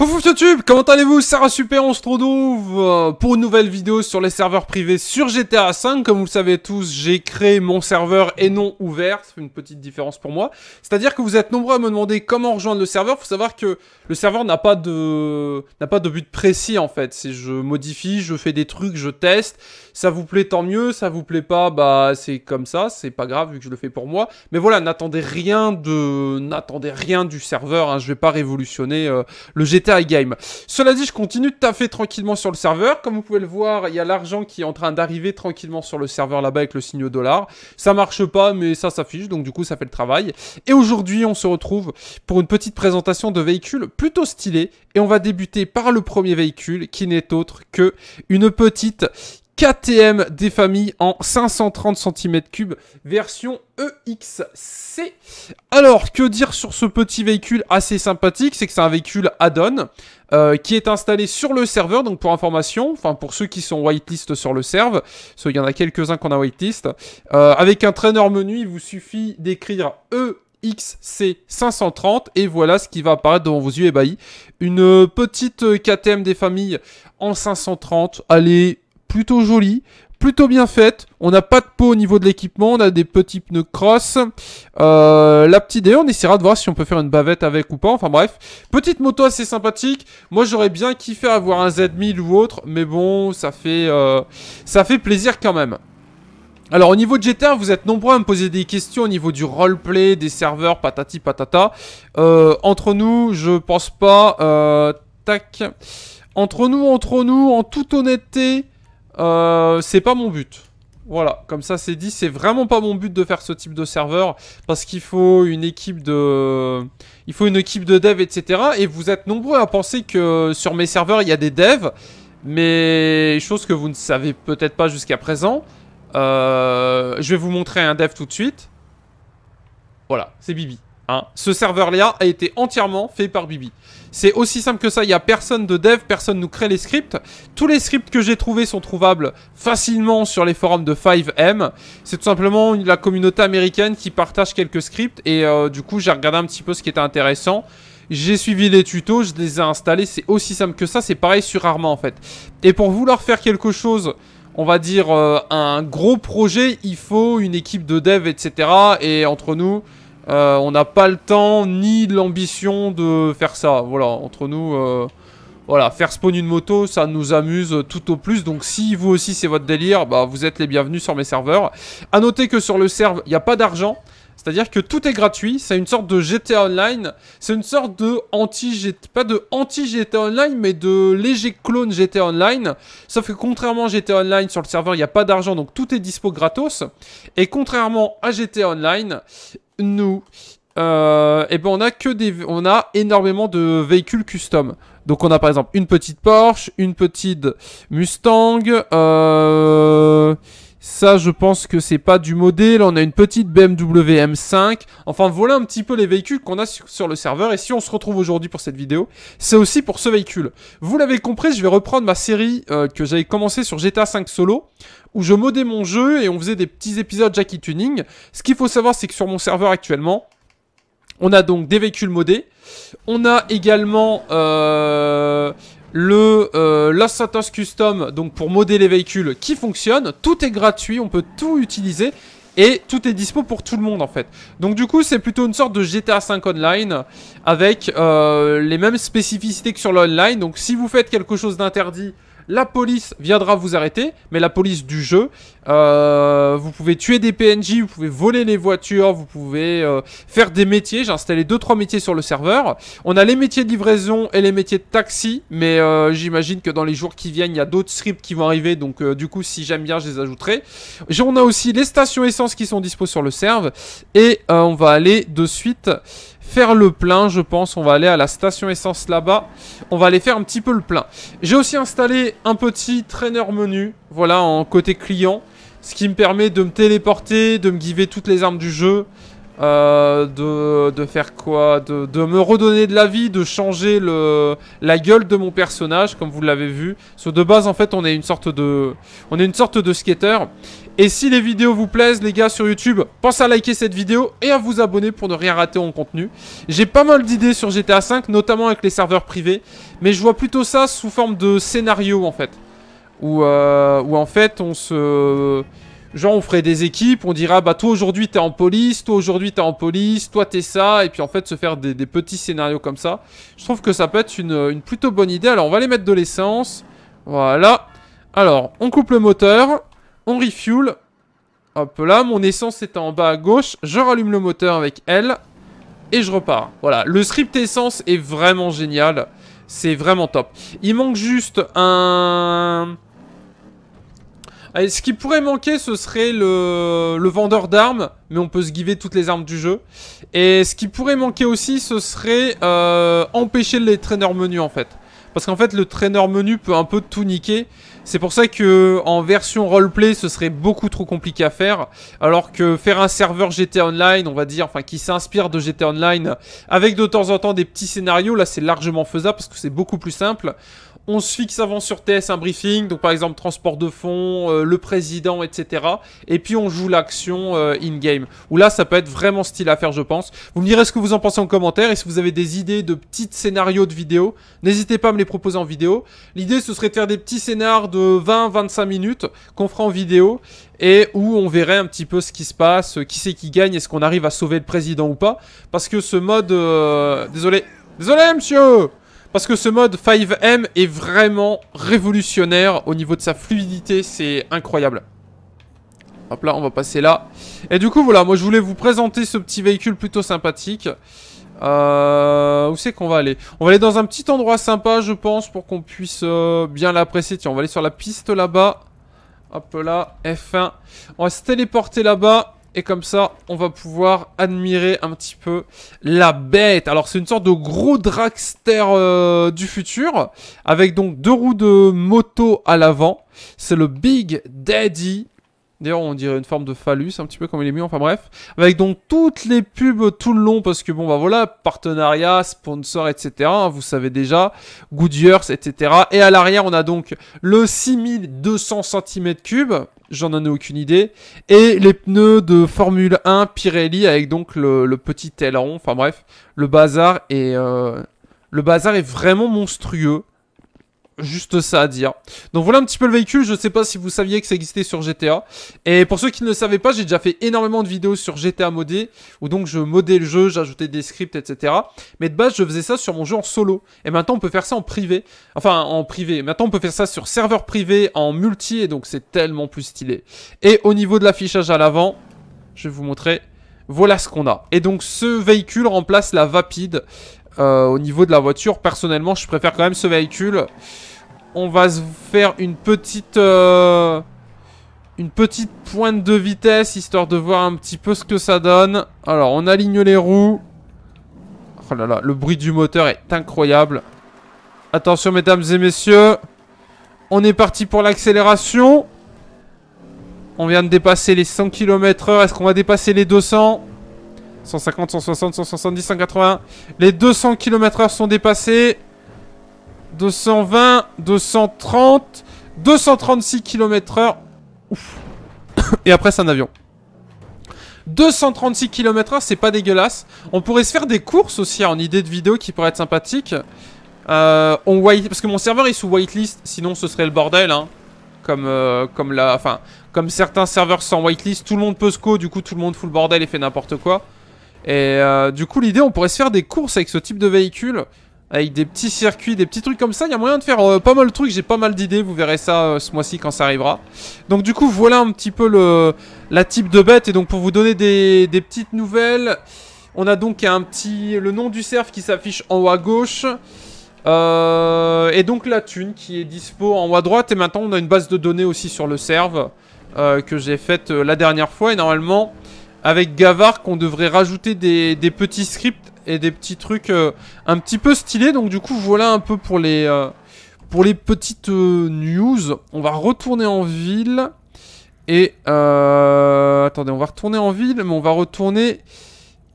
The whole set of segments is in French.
Bonjour YouTube, comment allez-vous Sarah Super, on se retrouve euh, pour une nouvelle vidéo sur les serveurs privés sur GTA V. Comme vous le savez tous, j'ai créé mon serveur et non ouvert, c'est une petite différence pour moi. C'est-à-dire que vous êtes nombreux à me demander comment rejoindre le serveur. Il faut savoir que le serveur n'a pas de n'a pas de but précis en fait. Si je modifie, je fais des trucs, je teste. Ça vous plaît tant mieux, ça vous plaît pas, bah c'est comme ça, c'est pas grave vu que je le fais pour moi. Mais voilà, n'attendez rien de n'attendez rien du serveur. Hein. Je vais pas révolutionner euh, le GTA Game. Cela dit, je continue de taffer tranquillement sur le serveur. Comme vous pouvez le voir, il y a l'argent qui est en train d'arriver tranquillement sur le serveur là-bas avec le signe dollar. Ça marche pas, mais ça s'affiche, donc du coup, ça fait le travail. Et aujourd'hui, on se retrouve pour une petite présentation de véhicules plutôt stylés. Et on va débuter par le premier véhicule, qui n'est autre que une petite KTM des familles en 530 cm3 version EXC. Alors, que dire sur ce petit véhicule assez sympathique C'est que c'est un véhicule add-on euh, qui est installé sur le serveur, donc pour information, enfin pour ceux qui sont whitelist sur le serve, parce il y en a quelques-uns qu'on a whitelist, euh, avec un trainer menu, il vous suffit d'écrire EXC 530 et voilà ce qui va apparaître devant vos yeux ébahis. Une petite KTM des familles en 530, allez, plutôt jolie, plutôt bien faite. On n'a pas de peau au niveau de l'équipement, on a des petits pneus cross. Euh, la petite idée, on essaiera de voir si on peut faire une bavette avec ou pas. Enfin bref, petite moto assez sympathique. Moi j'aurais bien kiffé avoir un Z1000 ou autre, mais bon, ça fait, euh, ça fait plaisir quand même. Alors au niveau de GTA, vous êtes nombreux à me poser des questions au niveau du roleplay, des serveurs, patati patata. Euh, entre nous, je pense pas. Euh, tac. Entre nous, entre nous, en toute honnêteté, euh, c'est pas mon but. Voilà, comme ça c'est dit, c'est vraiment pas mon but de faire ce type de serveur parce qu'il faut une équipe de, il faut une équipe de devs, etc. Et vous êtes nombreux à penser que sur mes serveurs il y a des devs, mais chose que vous ne savez peut-être pas jusqu'à présent. Euh, je vais vous montrer un dev tout de suite. Voilà, c'est Bibi. Hein. Ce serveur-là a été entièrement fait par Bibi. C'est aussi simple que ça, il n'y a personne de dev, personne nous crée les scripts. Tous les scripts que j'ai trouvés sont trouvables facilement sur les forums de 5M. C'est tout simplement la communauté américaine qui partage quelques scripts et euh, du coup j'ai regardé un petit peu ce qui était intéressant. J'ai suivi les tutos, je les ai installés, c'est aussi simple que ça, c'est pareil sur Arma en fait. Et pour vouloir faire quelque chose on va dire, euh, un gros projet, il faut une équipe de dev, etc. Et entre nous, euh, on n'a pas le temps ni l'ambition de faire ça. Voilà, entre nous, euh, voilà, faire spawn une moto, ça nous amuse tout au plus. Donc si vous aussi c'est votre délire, bah, vous êtes les bienvenus sur mes serveurs. A noter que sur le serve, il n'y a pas d'argent. C'est-à-dire que tout est gratuit, c'est une sorte de GTA Online, c'est une sorte de anti gt pas de anti-GTA Online, mais de léger clone GTA Online. Sauf que contrairement à GTA Online, sur le serveur, il n'y a pas d'argent, donc tout est dispo gratos. Et contrairement à GTA Online, nous, euh, et ben on a que des, on a énormément de véhicules custom. Donc on a par exemple une petite Porsche, une petite Mustang. Euh, ça, je pense que c'est pas du modèle. On a une petite BMW M5. Enfin, voilà un petit peu les véhicules qu'on a sur, le serveur. Et si on se retrouve aujourd'hui pour cette vidéo, c'est aussi pour ce véhicule. Vous l'avez compris, je vais reprendre ma série euh, que j'avais commencé sur GTA 5 Solo où je modais mon jeu et on faisait des petits épisodes Jackie Tuning. Ce qu'il faut savoir, c'est que sur mon serveur actuellement, on a donc des véhicules modés. On a également euh, le euh, Los Santos Custom, donc pour modeler les véhicules, qui fonctionne. Tout est gratuit, on peut tout utiliser. Et tout est dispo pour tout le monde en fait. Donc du coup c'est plutôt une sorte de GTA 5 Online avec euh, les mêmes spécificités que sur l'online. Donc si vous faites quelque chose d'interdit, la police viendra vous arrêter, mais la police du jeu. Euh, vous pouvez tuer des PNJ, vous pouvez voler les voitures, vous pouvez euh, faire des métiers. J'ai installé 2-3 métiers sur le serveur. On a les métiers de livraison et les métiers de taxi, mais euh, j'imagine que dans les jours qui viennent, il y a d'autres scripts qui vont arriver. Donc du coup, si j'aime bien, je les ajouterai. On a aussi les stations essence qui sont dispo sur le serve. Et on va aller de suite faire le plein, je pense. On va aller à la station essence là-bas. On va aller faire un petit peu le plein. J'ai aussi installé un petit trainer menu, voilà, en côté client. Ce qui me permet de me téléporter, de me giver toutes les armes du jeu. Euh, de, de, faire quoi de, me redonner de la vie, de changer le, la gueule de mon personnage, comme vous l'avez vu. sur de base, en fait, on est une sorte de, on est une sorte de skater. Et si les vidéos vous plaisent, les gars, sur YouTube, pensez à liker cette vidéo et à vous abonner pour ne rien rater en contenu. J'ai pas mal d'idées sur GTA V, notamment avec les serveurs privés, mais je vois plutôt ça sous forme de scénario, en fait. Où, euh, où en fait, on se... Genre, on ferait des équipes, on dira, bah, toi aujourd'hui t'es en police, toi aujourd'hui t'es en police, toi t'es ça, et puis en fait se faire des, petits scénarios comme ça. Je trouve que ça peut être une, plutôt bonne idée. Alors, on va les mettre de l'essence. Voilà. Alors, on coupe le moteur, on refuel. Hop là, mon essence est en bas à gauche. Je rallume le moteur avec elle, et je repars. Voilà, le script essence est vraiment génial. C'est vraiment top. Il manque juste un ce qui pourrait manquer, ce serait le, vendeur d'armes, mais on peut se giver toutes les armes du jeu. Et ce qui pourrait manquer aussi, ce serait euh, empêcher les traîneurs menus en fait. Parce qu'en fait, le traîneur menu peut un peu tout niquer. C'est pour ça que en version roleplay, ce serait beaucoup trop compliqué à faire. Alors que faire un serveur GT Online, on va dire, enfin qui s'inspire de GT Online, avec de temps en temps des petits scénarios, là c'est largement faisable parce que c'est beaucoup plus simple on se fixe avant sur TS un briefing, donc par exemple transport de fonds, euh, le président, etc. Et puis on joue l'action euh, in-game. Où là, ça peut être vraiment style à faire, je pense. Vous me direz ce que vous en pensez en commentaire, et si vous avez des idées de petits scénarios de vidéos, n'hésitez pas à me les proposer en vidéo. L'idée, ce serait de faire des petits scénars de 20-25 minutes qu'on fera en vidéo, et où on verrait un petit peu ce qui se passe, qui c'est qui gagne, est-ce qu'on arrive à sauver le président ou pas. Parce que ce mode... Euh, désolé. Désolé, monsieur parce que ce mode 5M est vraiment révolutionnaire au niveau de sa fluidité, c'est incroyable. Hop là, on va passer là. Et du coup, voilà, moi je voulais vous présenter ce petit véhicule plutôt sympathique. Euh, où c'est qu'on va aller On va aller dans un petit endroit sympa, je pense, pour qu'on puisse euh, bien l'apprécier. Tiens, on va aller sur la piste là-bas. Hop là, F1. On va se téléporter là-bas. Et comme ça, on va pouvoir admirer un petit peu la bête. Alors, c'est une sorte de gros dragster euh, du futur. Avec donc deux roues de moto à l'avant. C'est le Big Daddy. D'ailleurs, on dirait une forme de phallus, un petit peu comme il est mis, enfin bref. Avec donc toutes les pubs tout le long, parce que bon, bah voilà, partenariat, sponsor, etc. Hein, vous savez déjà, Goodyear, etc. Et à l'arrière, on a donc le 6200 cm3, j'en ai aucune idée. Et les pneus de Formule 1 Pirelli, avec donc le, petit aileron, enfin bref, le bazar est... Euh, le bazar est vraiment monstrueux juste ça à dire. Donc voilà un petit peu le véhicule, je sais pas si vous saviez que ça existait sur GTA. Et pour ceux qui ne le savaient pas, j'ai déjà fait énormément de vidéos sur GTA modé, où donc je modais le jeu, j'ajoutais des scripts, etc. Mais de base, je faisais ça sur mon jeu en solo. Et maintenant, on peut faire ça en privé. Enfin, en privé. Maintenant, on peut faire ça sur serveur privé, en multi, et donc c'est tellement plus stylé. Et au niveau de l'affichage à l'avant, je vais vous montrer voilà ce qu'on a. Et donc ce véhicule remplace la Vapid euh, au niveau de la voiture, personnellement, je préfère quand même ce véhicule. On va se faire une petite... Euh, une petite pointe de vitesse, histoire de voir un petit peu ce que ça donne. Alors, on aligne les roues. Oh là là, le bruit du moteur est incroyable. Attention, mesdames et messieurs. On est parti pour l'accélération. On vient de dépasser les 100 km h Est-ce qu'on va dépasser les 200 150, 160, 170, 180. Les 200 km/h sont dépassés. 220, 230, 236 km/h. Ouf. Et après, c'est un avion. 236 km/h, c'est pas dégueulasse. On pourrait se faire des courses aussi hein, en idée de vidéo qui pourrait être sympathique. Euh, on Parce que mon serveur est sous whitelist, sinon ce serait le bordel. Hein. Comme, euh, comme, la, comme certains serveurs sans whitelist, tout le monde peut se co, du coup tout le monde fout le bordel et fait n'importe quoi. Et euh, du coup, l'idée, on pourrait se faire des courses avec ce type de véhicule, avec des petits circuits, des petits trucs comme ça. Il y a moyen de faire euh, pas mal de trucs, j'ai pas mal d'idées, vous verrez ça euh, ce mois-ci quand ça arrivera. Donc du coup, voilà un petit peu le, la type de bête. Et donc pour vous donner des, petites nouvelles, on a donc un petit le nom du serve qui s'affiche en haut à gauche. et donc la thune qui est dispo en haut à droite. Et maintenant, on a une base de données aussi sur le serve que j'ai faite la dernière fois. Et normalement avec Gavard qu'on devrait rajouter des, petits scripts et des petits trucs euh, un petit peu stylés. Donc du coup, voilà un peu pour les, euh, pour les petites euh, news. On va retourner en ville. Et... attendez, on va retourner en ville, mais on va retourner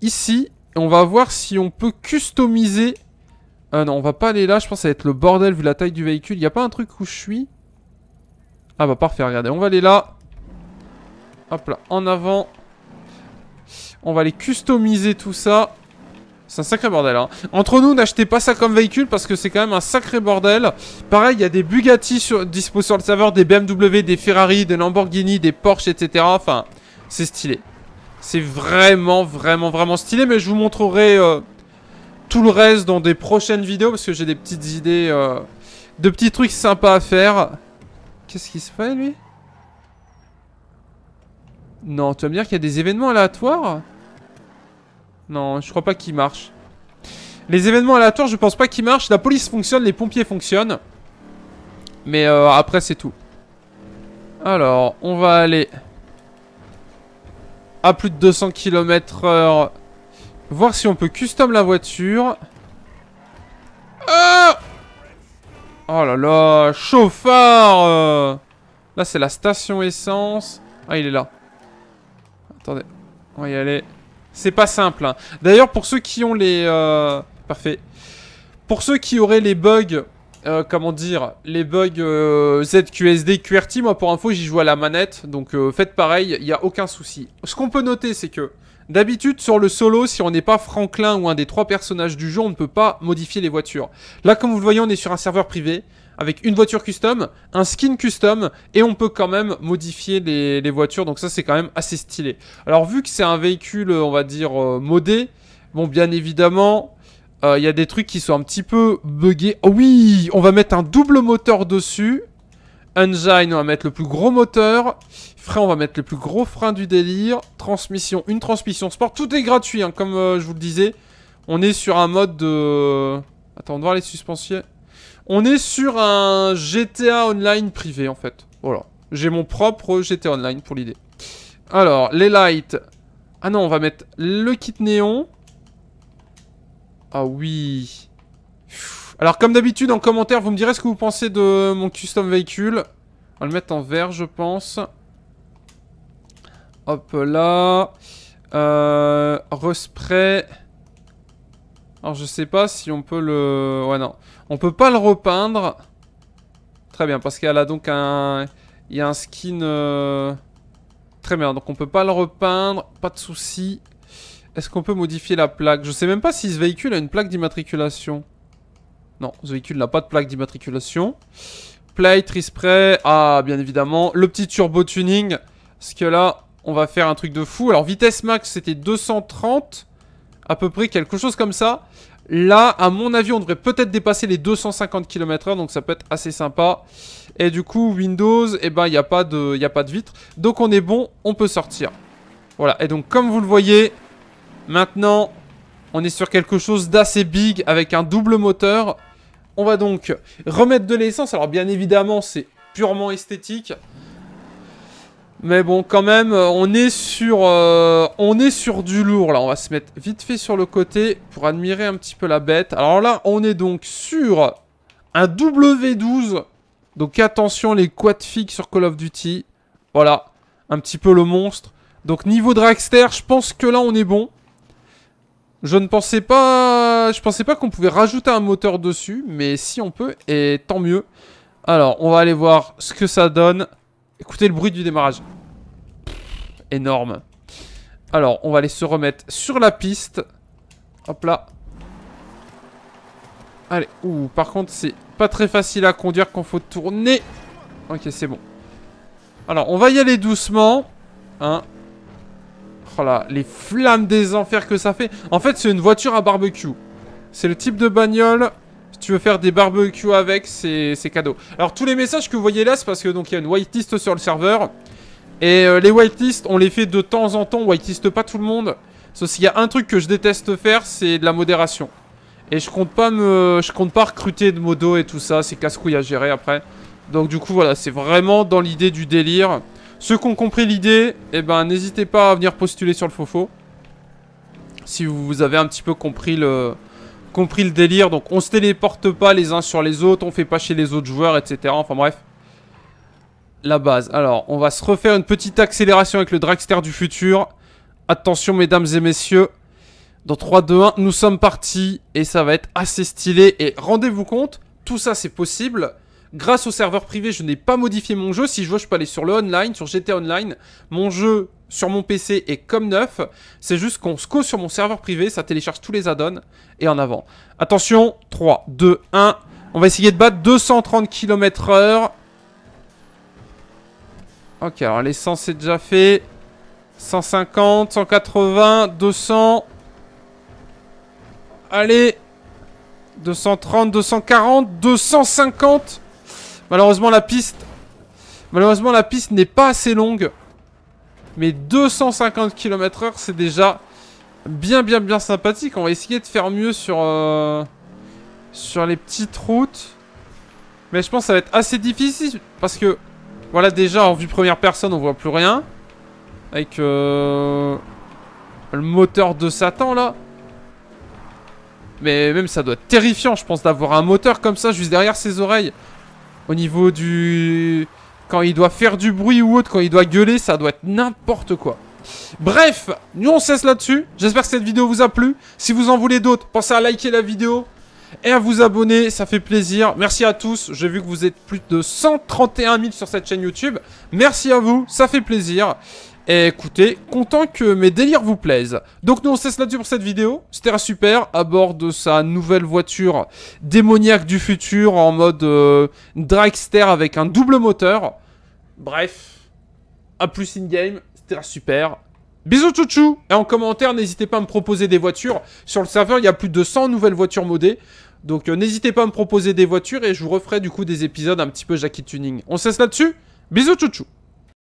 ici. Et on va voir si on peut customiser... Ah non, on va pas aller là. Je pense que ça va être le bordel vu la taille du véhicule. Il n'y a pas un truc où je suis Ah bah parfait, regardez. On va aller là. Hop là, en avant. On va aller customiser tout ça. C'est un sacré bordel. Hein. Entre nous, n'achetez pas ça comme véhicule parce que c'est quand même un sacré bordel. Pareil, il y a des Bugatti sur, dispo sur le serveur, des BMW, des Ferrari, des Lamborghini, des Porsche, etc. Enfin, c'est stylé. C'est vraiment, vraiment, vraiment stylé. Mais je vous montrerai euh, tout le reste dans des prochaines vidéos parce que j'ai des petites idées, euh, de petits trucs sympas à faire. Qu'est-ce qui se fait, lui Non, tu vas me dire qu'il y a des événements aléatoires non, je crois pas qu'il marche. Les événements aléatoires, je pense pas qu'ils marchent. La police fonctionne, les pompiers fonctionnent. Mais euh, après, c'est tout. Alors, on va aller à plus de 200 km h Voir si on peut custom la voiture. Ah oh là là, chauffard euh. Là, c'est la station essence. Ah, il est là. Attendez, on va y aller. C'est pas simple. Hein. D'ailleurs, pour ceux qui ont les... Euh, parfait. Pour ceux qui auraient les bugs... Euh, comment dire Les bugs euh, ZQSD, QRT, moi pour info, j'y joue à la manette. Donc faites pareil, il n'y a aucun souci. Ce qu'on peut noter, c'est que... D'habitude, sur le solo, si on n'est pas Franklin ou un des trois personnages du jeu, on ne peut pas modifier les voitures. Là, comme vous le voyez, on est sur un serveur privé avec une voiture custom, un skin custom, et on peut quand même modifier les, voitures, donc ça c'est quand même assez stylé. Alors vu que c'est un véhicule, on va dire, euh, modé, bon bien évidemment, euh, il y a des trucs qui sont un petit peu buggés. Oh oui, on va mettre un double moteur dessus. Engine, on va mettre le plus gros moteur. Frein, on va mettre le plus gros frein du délire. Transmission, une transmission sport. Tout est gratuit, hein, comme euh, je vous le disais. On est sur un mode de... Attends, on doit voir les suspensions. On est sur un GTA Online privé, en fait. Voilà. J'ai mon propre GTA Online pour l'idée. Alors, les lights. Ah non, on va mettre le kit néon. Ah oui. Alors, comme d'habitude, en commentaire, vous me direz ce que vous pensez de mon custom véhicule. On va le mettre en vert, je pense. Hop là. Euh, respray. Alors je sais pas si on peut le... Ouais non. On peut pas le repeindre. Très bien, parce qu'elle a donc un... Il y a un skin... Euh, très bien, donc on peut pas le repeindre, pas de souci. Est-ce qu'on peut modifier la plaque Je sais même pas si ce véhicule a une plaque d'immatriculation. Non, ce véhicule n'a pas de plaque d'immatriculation. Plate, respray, ah bien évidemment. Le petit turbo tuning, parce que là, on va faire un truc de fou. Alors vitesse max, c'était 230 à peu près quelque chose comme ça. Là, à mon avis, on devrait peut-être dépasser les 250 km h donc ça peut être assez sympa. Et du coup, Windows, et eh ben, il n'y a, pas de, y a pas de vitre. Donc on est bon, on peut sortir. Voilà, et donc comme vous le voyez, maintenant, on est sur quelque chose d'assez big avec un double moteur. On va donc remettre de l'essence. Alors bien évidemment, c'est purement esthétique. Mais bon, quand même, euh, on est sur, euh, on est sur du lourd, là. On va se mettre vite fait sur le côté pour admirer un petit peu la bête. Alors là, on est donc sur un W12. Donc attention, les quad figs sur Call of Duty. Voilà, un petit peu le monstre. Donc niveau Dragster, je pense que là, on est bon. Je ne pensais pas... Je pensais pas qu'on pouvait rajouter un moteur dessus, mais si on peut, et tant mieux. Alors, on va aller voir ce que ça donne. Écoutez le bruit du démarrage. Énorme. Alors, on va aller se remettre sur la piste. Hop là. Allez, ouh, par contre, c'est pas très facile à conduire quand faut tourner. Ok, c'est bon. Alors, on va y aller doucement. Hein. Voilà, oh les flammes des enfers que ça fait. En fait, c'est une voiture à barbecue. C'est le type de bagnole tu veux faire des barbecues avec, c'est cadeau. Alors tous les messages que vous voyez là, c'est parce que donc il y a une whitelist sur le serveur. Et euh, les whitelists, on les fait de temps en temps, on whiteliste pas tout le monde. Sauf s'il y a un truc que je déteste faire, c'est de la modération. Et je compte pas me, je compte pas recruter de modo et tout ça, c'est casse-couille à gérer après. Donc du coup voilà, c'est vraiment dans l'idée du délire. Ceux qui ont compris l'idée, eh ben n'hésitez pas à venir postuler sur le Fofo. Si vous avez un petit peu compris le, compris le délire. Donc on se téléporte pas les uns sur les autres, on fait pas chez les autres joueurs, etc. Enfin bref. La base. Alors, on va se refaire une petite accélération avec le Dragster du futur. Attention mesdames et messieurs. Dans 3, 2, 1, nous sommes partis. Et ça va être assez stylé. Et rendez-vous compte, tout ça c'est possible. Grâce au serveur privé, je n'ai pas modifié mon jeu. Si je veux, je peux aller sur le online, sur GTA Online. Mon jeu sur mon PC est comme neuf. C'est juste qu'on se cause sur mon serveur privé, ça télécharge tous les add-ons et en avant. Attention, 3, 2, 1. On va essayer de battre 230 km heure. Ok, alors l'essence est déjà fait. 150, 180, 200. Allez 230, 240, 250 Malheureusement la piste Malheureusement la piste n'est pas assez longue mais 250 km h c'est déjà bien, bien, bien sympathique. On va essayer de faire mieux sur, euh, sur les petites routes. Mais je pense que ça va être assez difficile parce que, voilà, déjà, en vue première personne, on voit plus rien. Avec euh, le moteur de Satan, là. Mais même ça doit être terrifiant, je pense, d'avoir un moteur comme ça juste derrière ses oreilles. Au niveau du quand il doit faire du bruit ou autre, quand il doit gueuler, ça doit être n'importe quoi. Bref, nous on cesse là-dessus. J'espère que cette vidéo vous a plu. Si vous en voulez d'autres, pensez à liker la vidéo et à vous abonner, ça fait plaisir. Merci à tous, j'ai vu que vous êtes plus de 131 000 sur cette chaîne YouTube. Merci à vous, ça fait plaisir. Et écoutez, content que mes délires vous plaisent. Donc nous on cesse là-dessus pour cette vidéo. C'était super, à bord de sa nouvelle voiture démoniaque du futur en mode euh, dragster avec un double moteur. Bref, à plus in-game, c'était super. Bisous chouchou Et en commentaire, n'hésitez pas à me proposer des voitures. Sur le serveur, il y a plus de 100 nouvelles voitures modées. Donc euh, n'hésitez pas à me proposer des voitures et je vous referai du coup des épisodes un petit peu Jackie Tuning. On cesse là-dessus Bisous chouchou